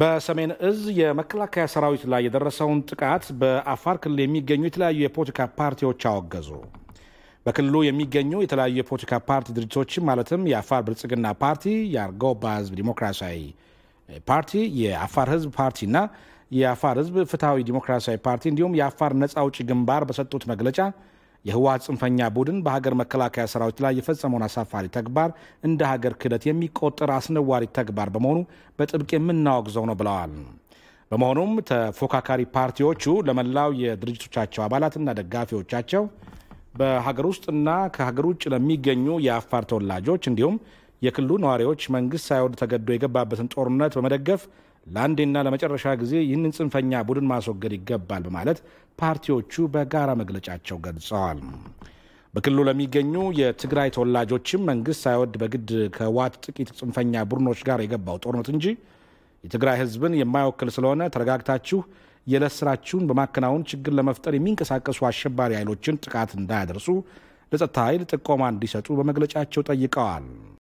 በሰሜን እዝ የመከላከያ ሰራዊት ላይ የደረሰውን ጥቃት በአፋር ክልል የሚገኙ የተለያዩ የፖለቲካ ፓርቲዎች አወገዙ። በክልሉ የሚገኙ የተለያዩ የፖለቲካ ፓርቲ ድርጅቶችም ማለትም የአፋር ብልጽግና ፓርቲ፣ የአርጎባ ህዝብ ዲሞክራሲያዊ ፓርቲ፣ የአፋር ህዝብ ፓርቲና የአፋር ህዝብ ፍትሐዊ ዲሞክራሲያዊ ፓርቲ እንዲሁም የአፋር ነፃ አውጪ ግንባር በሰጡት መግለጫ የህወሀት ጽንፈኛ ቡድን በሀገር መከላከያ ሰራዊት ላይ የፈጸመውን አሳፋሪ ተግባር እንደ ሀገር ክህደት የሚቆጠር አስነዋሪ ተግባር በመሆኑ በጥብቅ የምናወግዘው ነው ብለዋል። በመሆኑም ተፎካካሪ ፓርቲዎቹ ለመላው የድርጅቶቻቸው አባላትና ደጋፊዎቻቸው በሀገር ውስጥና ከሀገር ውጭ ለሚገኙ የአፋር ተወላጆች እንዲሁም የክልሉ ነዋሪዎች መንግስት ሳይወድ ተገዶ የገባበትን ጦርነት በመደገፍ ለአንዴና ለመጨረሻ ጊዜ ይህንን ጽንፈኛ ቡድን ማስወገድ ይገባል በማለት ፓርቲዎቹ በጋራ መግለጫቸው ገልጸዋል። በክልሉ ለሚገኙ የትግራይ ተወላጆችም መንግስት ሳይወድ በግድ ከዋት ጥቂት ጽንፈኛ ቡድኖች ጋር የገባው ጦርነት እንጂ የትግራይ ህዝብን የማይወክል ስለሆነ ተረጋግታችሁ የዕለት ስራችሁን በማከናወን ችግር ለመፍጠር የሚንቀሳቀሱ አሸባሪ ኃይሎችን ጥቃት እንዳያደርሱ ለጸጥታ ኃይል ጥቆማ እንዲሰጡ በመግለጫቸው ጠይቀዋል።